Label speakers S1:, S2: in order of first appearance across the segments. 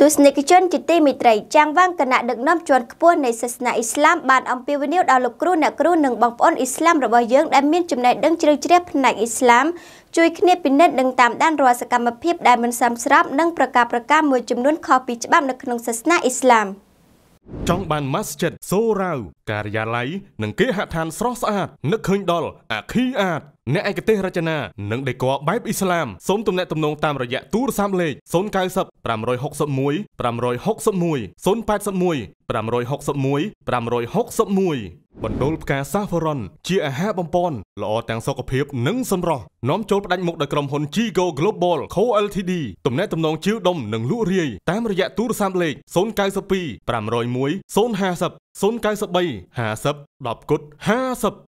S1: ទស្សនិកជនជាទីមេត្រីចាងវាងគណៈដឹកនាំជាន់ខ្ពស់នៃសាសនាអ៊ីស្លាមបានអំពាវនាវដល់លោកគ្រូអ្នកគ្រូនិងបងប្អូនអ៊ីស្លាមរបស់យើងដែលមានចំណេះដឹងជ្រៅជ្រះផ្នែកអ៊ីស្លាមជួយគ្នាពិនិត្យនិងតាមដានរាល់សកម្មភាពដែលមិនសមស្របនិងប្រការប្រការមួយចំនួនខុសពីច្បាប់នៅក្នុងសាសនាអ៊ីស្លាម។
S2: ចង់បាន Masjid សូរ៉ៅការិយាល័យនិងគេហដ្ឋានស្រស់ស្អាតនឹកឃើញដល់អាខីអាត អ្នកឯកទេសរចនានិងដេគ័របែបអ៊ីស្លាមសូមទំនាក់ទំនងតាមរយៈទូរស័ព្ទលេខ090 561 561 081 561 561បណ្ដូលផ្កាសាហ្វរ៉ុនជាអាហារបំពន់ល្អទាំងសុខភាពនិងសម្រស់នាំចូលផ្ដាច់មុខដោយក្រុមហ៊ុន Gigo Global Co Ltd ទំនាក់ទំនងជាវដុំនិងលក់រាយតាមរយៈទូរស័ព្ទលេខ092 501 050 093 50 10គុត50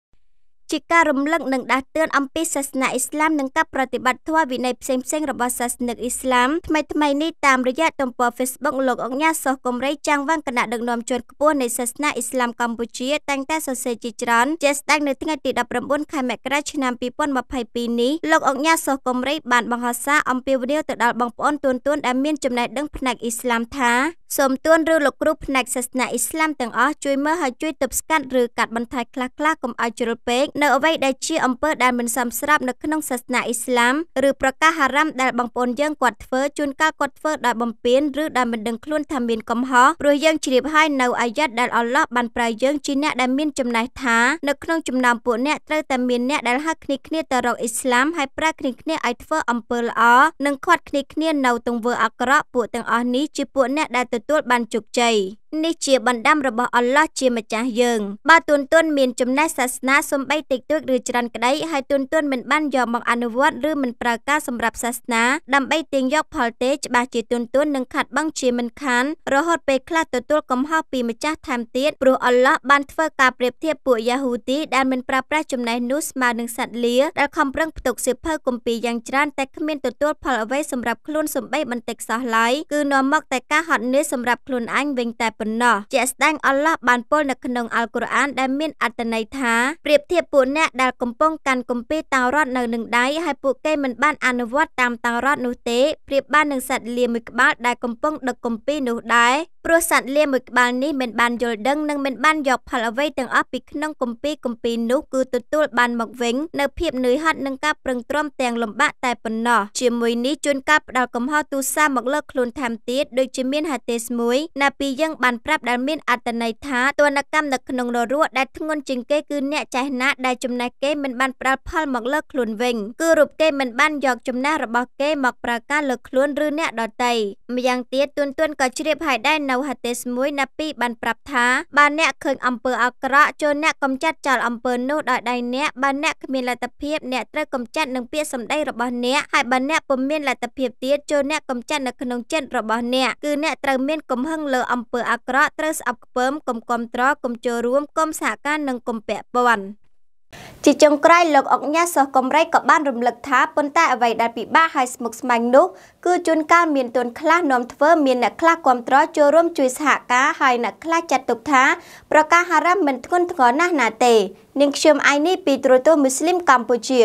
S1: ជាការរំលឹកនិងដាស់តឿនអំពីសាសនាអ៊ីស្លាមនិងការប្រតិបត្តិធម៌វិន័យផ្សេងៗរបស់សាសនិកអ៊ីស្លាមថ្មីៗនេះតាមរយៈទំព័រ Facebook លោកអង្គញាសោះកំរៃចាំងវាងគណៈដឹកនាំជាន់ខ្ពស់នៃសាសនាអ៊ីស្លាមកម្ពុជាតែងតែសរសេរជាច្រើនជាស្ដែងនៅថ្ងៃទី19ខែមករាឆ្នាំ2022នេះលោកអង្គញាសោះកំរៃបានបង្ហោះសារអំពាវនាវទៅដល់បងប្អូនទួនទួនដែលមានចំណេះដឹងផ្នែកអ៊ីស្លាមថាសូមទួនឬលោកគ្រូផ្នែកសាសនាអ៊ីស្លាមទាំងអស់ជួយមើលហើយជួយទប់ស្កាត់ឬកាត់បន្ថយខ្លះៗកុំឲ្យជ្រុលពេកនៅអ្វីដែលជាអំពើដែលមិនសមស្រាប់នៅក្នុងសាសនាអ៊ីស្លាមឬប្រកាសហារ៉ាមដែលបងប្អូនយើងគាត់ធ្វើជួនកាលគាត់ធ្វើដោយបំពានឬដោយមិនដឹងខ្លួនថាមានកំហុសព្រោះយើងជ្រាបហើយនៅអាយ៉ាត់ដែលអល់ឡោះបានប្រើយើងជាអ្នកដែលមានចំណេះថានៅក្នុងចំណោមពួកអ្នកត្រូវតែមានអ្នកដែលហៅគ្នាគ្នាទៅរកអ៊ីស្លាមហើយប្រើគ្នាគ្នាឲ្យធ្វើអំពើល្អនិងខាត់គ្នាគ្នានៅទង្វើអាក្រក់ពួកទាំងអស់នេះជាពួកអ្នកដែលទទួលបានជោគជ័យនេះជាបណ្ដាំរបស់អល់ឡោះជាម្ចាស់យើងបើទុនទុនមានចំណេះសាសនាសំបីតិចតួចឬច្រើនក្តីហើយទុនទុនមិនបានយកមកអនុវត្តឬមិនប្រើការសម្រាប់សាសនាដើម្បីទាញយកផលទេច្បាស់ជាទុនទុននឹងខាត់បង់ជាមិនខាន រហូតពេលខ្លះទទួលកំហុសពីម្ចាស់ថែមទៀតព្រោះអល់ឡោះបានធ្វើការប្រៀបធៀបពួកយ៉ាហ៊ូទីដែលមិនប្រើប្រាស់ចំណេះនោះស្មើនឹងសត្វលាដែលខំប្រឹងផ្ទុកសៀវភៅគម្ពីរយ៉ាងច្រើនតែគ្មានទទួលផលអ្វីសម្រាប់ខ្លួនសំបីបន្តិចសោះឡើយគឺនាំមកតែការហត់នឿយសម្រាប់ខ្លួនអញវិញតែប៉ុប៉ុណ្ណោះជាក់ស្ដែងអល់ឡោះបានពោលនៅក្នុងអល់កុរអានដែលមានអត្ថន័យថាប្រៀបធៀបពួកអ្នកដែលកំពុងកាន់គម្ពីរតោរ៉ាត់នៅនឹងដៃហើយពួកគេមិនបានអនុវត្តតាមតោរ៉ាត់នោះទេប្រៀបបាននឹងសត្វលាមួយក្បាលដែលកំពុងដឹកគម្ពីរនោះដែរព្រោះសត្វលាមួយក្បាលនេះមិនបានយល់ដឹងនិងមិនបានយកផលអ្វីទាំងអស់ពីក្នុងគម្ពីរគម្ពីរនោះគឺទទួលបានមកវិញនៅភាពនឿយហត់និងការប្រឹងប្រែងទាំងលំបាកតែប៉ុណ្ណោះជាមួយនេះជួនកាលផ្ដាល់កំហុសទូសាមកលើខ្លួនថែមទៀតដូចជាមានហាទេសមួយណាពីយើងបានប្រាប់ដែលមានអត្តន័យថាទនកម្មនៅក្នុងនរោដែលធ្ងន់ជាងគេគឺអ្នកចេះណាដែលចំណេះគេមិនបានផ្ដាល់ផលមកលើខ្លួនវិញគឺរូបគេមិនបានយកចំណេះរបស់គេមកប្រើការលើខ្លួនឬអ្នកដទៃម្យ៉ាងទៀតទួនទួនក៏ជ្រាបហើយដែរនៅនៅហាឌីសមួយណាពីបានប្រាប់ថាបើអ្នកឃើញអំពើអាក្រក់ចូលអ្នកកំចាត់ចោលអំពើនោះដោយដៃអ្នកបើអ្នកគ្មានលទ្ធភាពអ្នកត្រូវកំចាត់នឹងពាក្យសម្ដីរបស់អ្នកហើយបើអ្នកពុំមានលទ្ធភាពទៀតចូលអ្នកកំចាត់នៅក្នុងចិត្តរបស់អ្នកគឺអ្នកត្រូវមានកំហឹងលើអំពើអាក្រក់ត្រូវស្អប់ខ្ពើមកុំគ្រប់ត្រកុំចូលរួមកុំសហការនិងកុំពាក់ព័ន្ធជាចុងក្រោយលោកអុកញ៉ាសោះកំរៃក៏បានរំលឹកថាប៉ុន្តែអ្វីដែលពិបាកហើយស្មុគស្មាញនោះ គឺជួនកាលមានទុនខ្លះនាំធ្វើមានអ្នកខ្លះគ្រប់គ្រងចូលរួមជួយសហការហើយអ្នកខ្លះចាត់ទុកថា ប្រកាសហរ៉ាមមិនធ្ងន់ធ្ងរណាស់ណាទេនាងខ្ញុំអាយនេះពីទ្រទស្សន៍មូស្លីមកម្ពុជា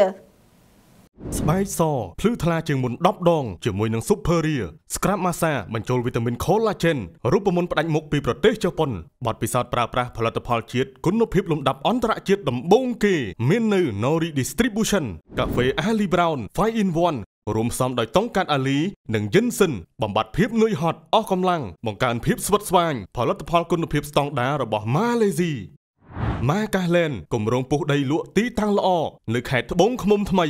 S2: ស្បែកសភ្លឺថ្លា ជាងមុន10ដងជាមួយនឹង Superia Scrap Massa បញ្ចូលវីតាមីន Collagen រូបមន្តផ្ដាច់មុខពីប្រទេសជប៉ុនបទពិសោធន៍ប្រើប្រាស់ផលិតផលជាតិគុណភាពលំដាប់អន្តរជាតិដំបូងគេមាននៅ Nori Distribution កាហ្វេ Ali Brown 5 in 1រួមផ្សំដោយតុងកាត់អាលី និងយិនសិនបំបត្តិភាពនឿយហត់អស់កម្លាំងបង្កើនភាពស្វិតស្វាញផលិតផលគុណភាពស្តង់ដាររបស់ម៉ាឡេស៊ី
S1: ម៉ាកាសឡែនគម្រោងពុះដីលក់ទីតាំងល្អនៅ ខេត្តត្បូងឃ្មុំថ្មី